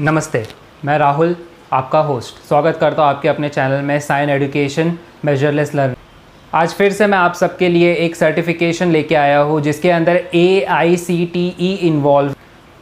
नमस्ते मैं राहुल आपका होस्ट स्वागत करता हूँ आपके अपने चैनल में साइन एडुकेशन मेजरलेस लर्न आज फिर से मैं आप सबके लिए एक सर्टिफिकेशन लेके आया हूँ जिसके अंदर A I C T E involve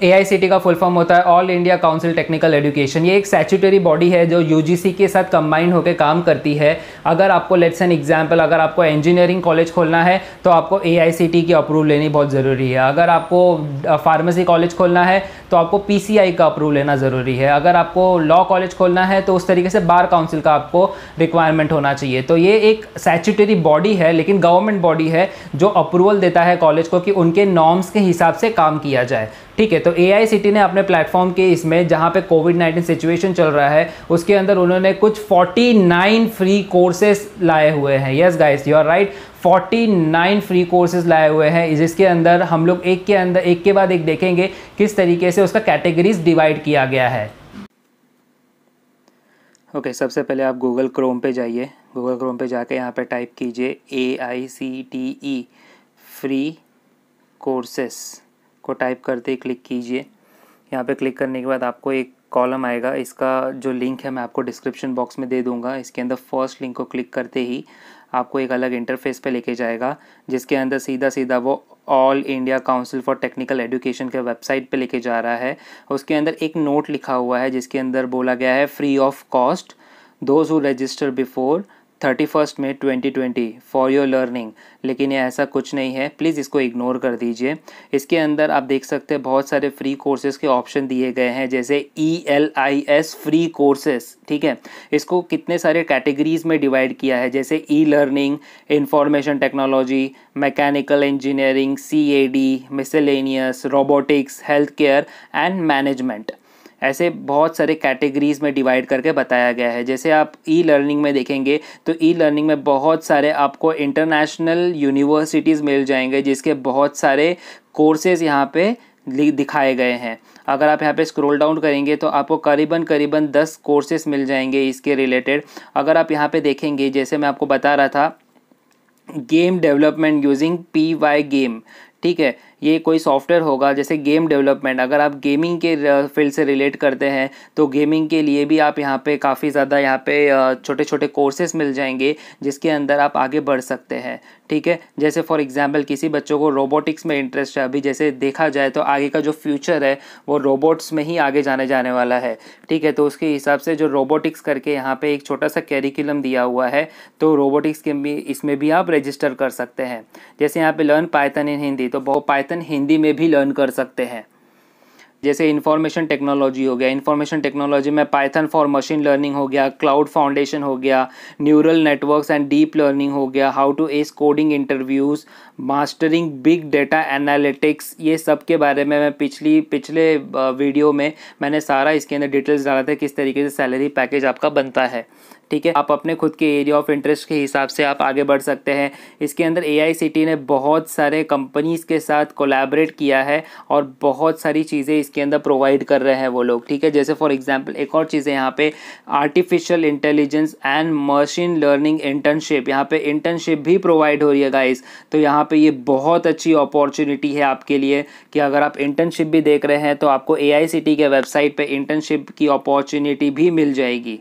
A I C T का फुल फॉर्म होता है All India Council Technical Education ये एक सेचुटरी बॉडी है जो यू जी सी के साथ कंबाइंड होकर काम करती है अगर आपको लेट्स एन एग्जाम्पल अगर आपको इंजीनियरिंग कॉलेज खोलना है तो आपको ए आई सी टी की अप्रूव लेनी बहुत ज़रूरी है अगर आपको फार्मेसी कॉलेज खोलना है तो आपको पी का अप्रूव लेना ज़रूरी है अगर आपको लॉ कॉलेज खोलना है तो उस तरीके से बार काउंसिल का आपको रिक्वायरमेंट होना चाहिए तो ये एक स्टैचूटरी बॉडी है लेकिन गवर्नमेंट बॉडी है जो अप्रूवल देता है कॉलेज को कि उनके नॉर्म्स के हिसाब से काम किया जाए ठीक है तो ए ने अपने प्लेटफॉर्म के इसमें जहाँ पे कोविड नाइन्टीन सिचुएशन चल रहा है उसके अंदर उन्होंने कुछ 49 फ्री कोर्सेस लाए हुए हैं yes guys you are right 49 free courses लाए हुए हैं जिसके अंदर हम लोग एक के अंदर एक के बाद एक देखेंगे किस तरीके से उसका कैटेगरीज डिवाइड किया गया है ओके okay, सबसे पहले आप गूगल क्रोम पे जाइए गूगल क्रोम पे जाके यहाँ पे टाइप कीजिए A I C T E free courses को टाइप करते ही क्लिक कीजिए यहाँ पे क्लिक करने के बाद आपको एक कॉलम आएगा इसका जो लिंक है मैं आपको डिस्क्रिप्शन बॉक्स में दे दूंगा इसके अंदर फर्स्ट लिंक को क्लिक करते ही आपको एक अलग इंटरफेस पे लेके जाएगा जिसके अंदर सीधा सीधा वो All India Council for Technical Education के वेबसाइट पे लेके जा रहा है उसके अंदर एक नोट लिखा हुआ है जिसके अंदर बोला गया है free of cost those who register before thirty first में twenty twenty for your learning लेकिन ये ऐसा कुछ नहीं है प्लीज़ इसको इग्नोर कर दीजिए इसके अंदर आप देख सकते हैं बहुत सारे फ्री कोर्सेज़ के ऑप्शन दिए गए हैं जैसे E L I S free courses ठीक है इसको कितने सारे कैटेगरीज़ में डिवाइड किया है जैसे e learning information technology mechanical engineering C A D miscellaneous robotics health care and management ऐसे बहुत सारे कैटेगरीज़ में डिवाइड करके बताया गया है जैसे आप ई लर्निंग में देखेंगे तो ई लर्निंग में बहुत सारे आपको इंटरनेशनल यूनिवर्सिटीज़ मिल जाएंगे जिसके बहुत सारे कोर्सेज़ यहाँ पे दिखाए गए हैं अगर आप यहाँ पे स्क्रॉल डाउन करेंगे तो आपको करीबन करीबन दस कोर्सेस मिल जाएंगे इसके रिलेटेड अगर आप यहाँ पे देखेंगे जैसे मैं आपको बता रहा था game development using P Y game ठीक है ये कोई सॉफ्टवेयर होगा जैसे गेम डेवलपमेंट अगर आप गेमिंग के फील्ड से रिलेट करते हैं तो गेमिंग के लिए भी आप यहाँ पे काफ़ी ज़्यादा यहाँ पे छोटे छोटे कोर्सेस मिल जाएंगे जिसके अंदर आप आगे बढ़ सकते हैं ठीक है जैसे फॉर एग्जांपल किसी बच्चों को रोबोटिक्स में इंटरेस्ट है अभी जैसे देखा जाए तो आगे का जो फ्यूचर है वो रोबोट्स में ही आगे जाने जाने वाला है ठीक है तो उसके हिसाब से जो रोबोटिक्स करके यहाँ पर एक छोटा सा कैरिकुलम दिया हुआ है तो रोबोटिक्स के भी इसमें भी आप रजिस्टर कर सकते हैं जैसे यहाँ पर लर्न पाइथन इन हिंदी तो पाइथन हिंदी में भी लर्न कर सकते हैं जैसे इन्फॉर्मेशन टेक्नोलॉजी हो गया इन्फॉर्मेशन टेक्नोलॉजी में पाइथन फॉर मशीन लर्निंग हो गया क्लाउड फाउंडेशन हो गया neural networks and deep learning हो गया how to ace coding interviews mastering big data analytics ये सब के बारे में मैं पिछली पिछले वीडियो में मैंने सारा इसके अंदर डिटेल्स डाला था किस तरीके से सैलरी पैकेज आपका बनता है ठीक है आप अपने खुद के एरिया ऑफ इंटरेस्ट के हिसाब से आप आगे बढ़ सकते हैं इसके अंदर ए ने बहुत सारे कंपनीज़ के साथ कोलैबोरेट किया है और बहुत सारी चीज़ें इसके अंदर प्रोवाइड कर रहे हैं वो लोग ठीक है जैसे फॉर एग्जाम्पल एक और चीज़ है यहाँ पे artificial intelligence and machine learning internship यहाँ पे इंटर्नशिप भी प्रोवाइड हो रही है गाइस तो यहाँ पे ये बहुत अच्छी अपॉर्चुनिटी है आपके लिए कि अगर आप इंटर्नशिप भी देख रहे हैं तो आपको ए के वेबसाइट पर इंटर्नशिप की अपॉर्चुनिटी भी मिल जाएगी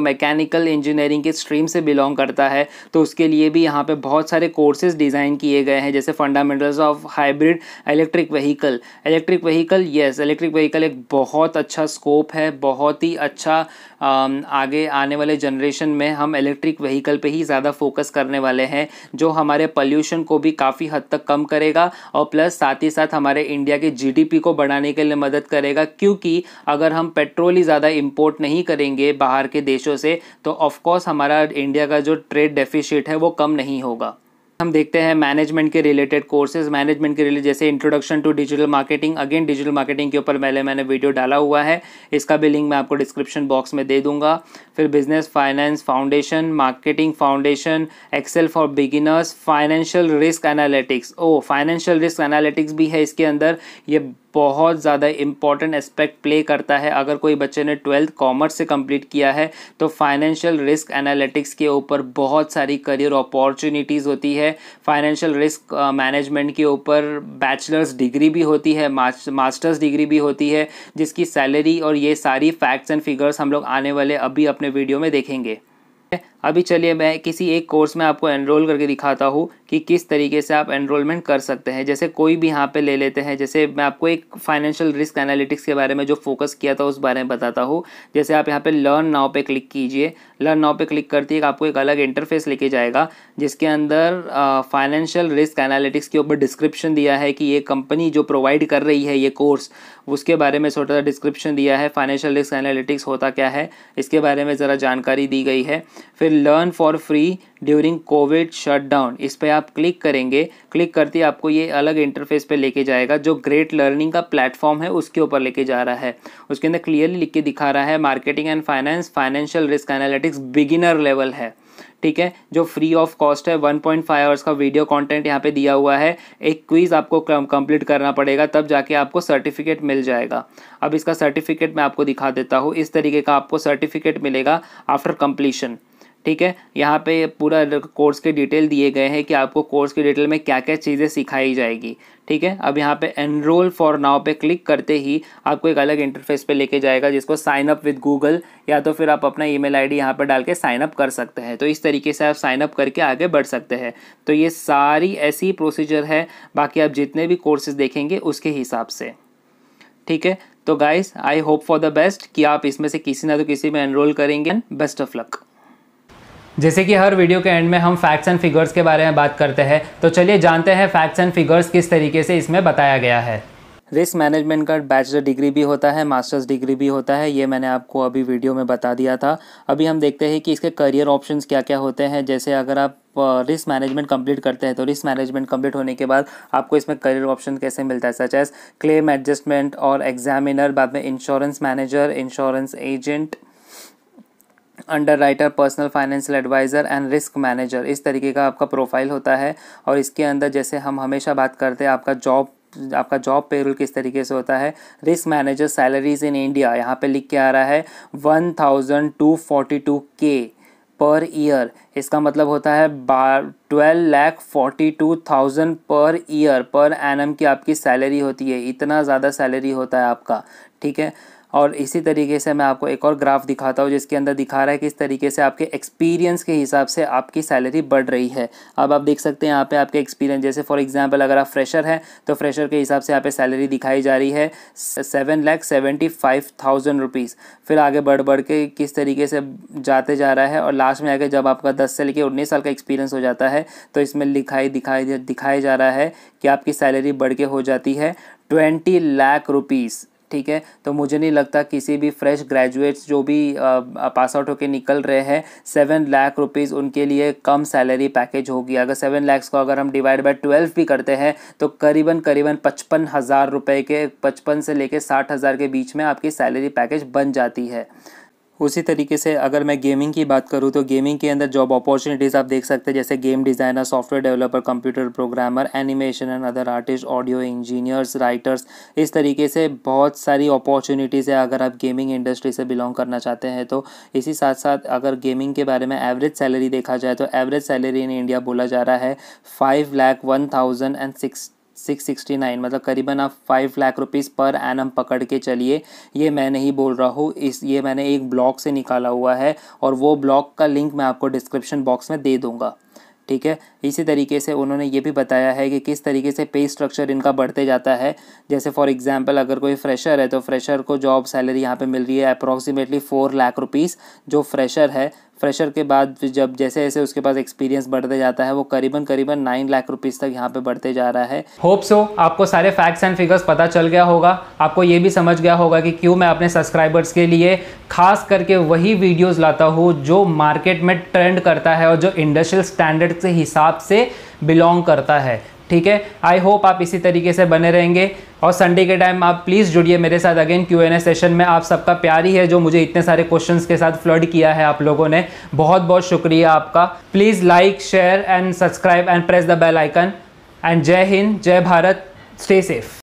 मैकेनिकल इंजीनियरिंग के स्ट्रीम से बिलोंग करता है तो उसके लिए भी यहाँ पे बहुत सारे कोर्सेज डिज़ाइन किए गए हैं जैसे fundamentals of hybrid electric vehicle electric vehicle yes electric vehicle एक बहुत अच्छा स्कोप है बहुत ही अच्छा आगे आने वाले जनरेशन में हम इलेक्ट्रिक व्हीकल पर ही ज़्यादा फोकस करने वाले हैं जो हमारे पॉल्यूशन को भी काफ़ी हद तक कम करेगा और प्लस साथ ही साथ हमारे इंडिया के जी को बढ़ाने के लिए मदद करेगा क्योंकि अगर हम पेट्रोल ही ज़्यादा इम्पोर्ट नहीं करेंगे बाहर के देशों देशों से तो ऑफकोर्स हमारा इंडिया का जो ट्रेड डेफिशिट है वो कम नहीं होगा हम देखते हैं मैनेजमेंट के रिलेटेड कोर्सेज मैनेजमेंट के रिलेटेड जैसे introduction to digital marketing again digital marketing के ऊपर पहले मैंने वीडियो डाला हुआ है इसका भी लिंक मैं आपको डिस्क्रिप्शन बॉक्स में दे दूंगा फिर business finance foundation marketing foundation Excel for beginners financial risk analytics oh financial risk analytics भी है इसके अंदर ये बहुत ज़्यादा इंपॉर्टेंट एस्पेक्ट प्ले करता है अगर कोई बच्चे ने ट्वेल्थ कॉमर्स से कंप्लीट किया है तो फाइनेंशियल रिस्क एनालिटिक्स के ऊपर बहुत सारी करियर अपॉर्चुनिटीज़ होती है फाइनेंशियल रिस्क मैनेजमेंट के ऊपर बैचलर्स डिग्री भी होती है मास्टर्स डिग्री भी होती है जिसकी सैलरी और ये सारी फैक्ट्स एंड फिगर्स हम लोग आने वाले अभी अपने वीडियो में देखेंगे अभी चलिए मैं किसी एक कोर्स में आपको एनरोल करके दिखाता हूँ कि किस तरीके से आप एनरोलमेंट कर सकते हैं जैसे कोई भी यहाँ पे ले लेते हैं जैसे मैं आपको एक फाइनेंशियल रिस्क एनालिटिक्स के बारे में जो फोकस किया था उस बारे में बताता हूँ जैसे आप यहाँ पे लर्न नाव पे क्लिक कीजिए लर्न नाव पे क्लिक करती है आपको एक अलग इंटरफेस लेके जाएगा जिसके अंदर फाइनेंशियल रिस्क एनालिटिक्स के ऊपर डिस्क्रिप्शन दिया है कि ये कंपनी जो प्रोवाइड कर रही है ये कोर्स उसके बारे में छोटा सा डिस्क्रिप्शन दिया है फाइनेंशियल रिस्क एनालिटिक्स होता क्या है इसके बारे में ज़रा जानकारी दी गई है फिर learn for free during Covid shutdown इस पर आप क्लिक करेंगे क्लिक करते आपको ये अलग इंटरफेस पे लेके जाएगा जो ग्रेट लर्निंग का प्लेटफॉर्म है उसके ऊपर लेके जा रहा है उसके अंदर क्लियरली लिख के दिखा रहा है marketing and finance financial risk analytics beginner level है ठीक है जो फ्री ऑफ कॉस्ट है 1.5 पॉइंट आवर्स का वीडियो कंटेंट यहाँ पे दिया हुआ है एक क्वीज़ आपको कंप्लीट करना पड़ेगा तब जाके आपको सर्टिफिकेट मिल जाएगा अब इसका सर्टिफिकेट मैं आपको दिखा देता हूँ इस तरीके का आपको सर्टिफिकेट मिलेगा आफ्टर कंप्लीशन ठीक है यहाँ पे पूरा कोर्स के डिटेल दिए गए हैं कि आपको कोर्स के डिटेल में क्या क्या चीज़ें सिखाई जाएगी ठीक है अब यहाँ पे एनरोल फॉर नाव पे क्लिक करते ही आपको एक अलग इंटरफेस पे लेके जाएगा जिसको साइन अप विद गूगल या तो फिर आप अपना ईमेल आईडी यहाँ पर डाल के साइन अप कर सकते हैं तो इस तरीके से आप साइन अप करके आगे बढ़ सकते हैं तो ये सारी ऐसी प्रोसीजर है बाकी आप जितने भी कोर्सेज देखेंगे उसके हिसाब से ठीक है तो guys I hope for the best कि आप इसमें से किसी ना तो किसी में एनरोल करेंगे बेस्ट ऑफ लक जैसे कि हर वीडियो के एंड में हम फैक्ट्स एंड फिगर्स के बारे में बात करते हैं तो चलिए जानते हैं फैक्ट्स एंड फिगर्स किस तरीके से इसमें बताया गया है रिस्क मैनेजमेंट का बैचलर डिग्री भी होता है मास्टर्स डिग्री भी होता है ये मैंने आपको अभी वीडियो में बता दिया था अभी हम देखते हैं कि इसके करियर ऑप्शंस क्या क्या होते हैं जैसे अगर आप रिस्क मैनेजमेंट कंप्लीट करते हैं तो रिस्क मैनेजमेंट कंप्लीट होने के बाद आपको इसमें करियर ऑप्शन कैसे मिलता है सच एज क्लेम एडजस्टमेंट और एग्जामिनर बाद में insurance manager insurance agent underwriter personal financial adviser and risk manager इस तरीके का आपका प्रोफाइल होता है और इसके अंदर जैसे हम हमेशा बात करते हैं आपका जॉब आपका जॉब पेरोल किस तरीके से होता है risk manager salaries in India यहाँ पे लिख के आ रहा है one thousand two forty two K per year इसका मतलब होता है बार twelve lakh forty two thousand per year per annum की आपकी सैलरी होती है इतना ज़्यादा सैलरी होता है आपका ठीक है और इसी तरीके से मैं आपको एक और ग्राफ दिखाता हूँ जिसके अंदर दिखा रहा है कि इस तरीके से आपके एक्सपीरियंस के हिसाब से आपकी सैलरी बढ़ रही है अब आप देख सकते हैं यहाँ पे आपके एक्सपीरियंस जैसे फॉर एग्जांपल अगर आप फ्रेशर हैं तो फ्रेशर के हिसाब से यहाँ पे सैलरी दिखाई जा रही है seven lakh seventy five thousand rupees फिर आगे बढ़ बढ़ के किस तरीके से जाते जा रहा है और लास्ट में आगे जब आपका दस से लेकर उन्नीस साल का एक्सपीरियंस हो जाता है तो इसमें दिखाई दिखाई दिखाया जा रहा है कि आपकी सैलरी बढ़ के हो जाती है ट्वेंटी लाख रुपीज़ ठीक है तो मुझे नहीं लगता किसी भी फ्रेश ग्रेजुएट्स जो भी पास आउट होकर निकल रहे हैं सेवन लाख रुपीज़ उनके लिए कम सैलरी पैकेज होगी अगर सेवन लैक्स को अगर हम डिवाइड बाई ट्वेल्व भी करते हैं तो करीबन करीबन पचपन हज़ार रुपये के पचपन से लेके साठ हज़ार के बीच में आपकी सैलरी पैकेज बन जाती है उसी तरीके से अगर मैं गेमिंग की बात करूँ तो गेमिंग के अंदर जॉब अपॉर्चुनिटीज़ आप देख सकते हैं जैसे game designer software developer computer programmer animation and other artist audio engineers writers इस तरीके से बहुत सारी अपॉर्चुनिटीज़ है अगर आप गेमिंग इंडस्ट्री से बिलोंग करना चाहते हैं तो इसी साथ साथ अगर गेमिंग के बारे में एवरेज सैलरी देखा जाए तो एवरेज सैलरी इन इंडिया बोला जा रहा है five lakh one thousand and six six sixty nine मतलब करीबन आप फाइव लाख रुपीज़ पर एन पकड़ के चलिए ये मैं नहीं बोल रहा हूँ इस ये मैंने एक ब्लॉग से निकाला हुआ है और वो ब्लॉग का लिंक मैं आपको डिस्क्रिप्शन बॉक्स में दे दूँगा ठीक है इसी तरीके से उन्होंने ये भी बताया है कि किस तरीके से पे स्ट्रक्चर इनका बढ़ते जाता है जैसे फॉर एग्जांपल अगर कोई फ्रेशर है तो फ्रेशर को जॉब सैलरी यहाँ पे मिल रही है अप्रॉक्सीमेटली फोर लाख रुपीस जो फ्रेशर है फ्रेशर के बाद जब जैसे जैसे उसके पास एक्सपीरियंस बढ़ते जाता है वो करीबन करीबन नाइन लाख रुपीज़ तक यहाँ पे बढ़ते जा रहा है होप सो आपको सारे फैक्ट्स एंड फिगर्स पता चल गया होगा आपको ये भी समझ गया होगा कि क्यों मैं अपने सब्सक्राइबर्स के लिए खास करके वही वीडियोज़ लाता हूँ जो मार्केट में ट्रेंड करता है और जो इंडस्ट्रियल स्टैंडर्ड के हिसाब से बिलोंग करता है ठीक है आई होप आप इसी तरीके से बने रहेंगे और संडे के टाइम आप प्लीज़ जुड़िए मेरे साथ again Q and A session में आप सबका प्यार ही है जो मुझे इतने सारे क्वेश्चंस के साथ फ्लड किया है आप लोगों ने बहुत बहुत शुक्रिया आपका please like share and subscribe and press the bell icon and जय हिंद जय भारत स्टे सेफ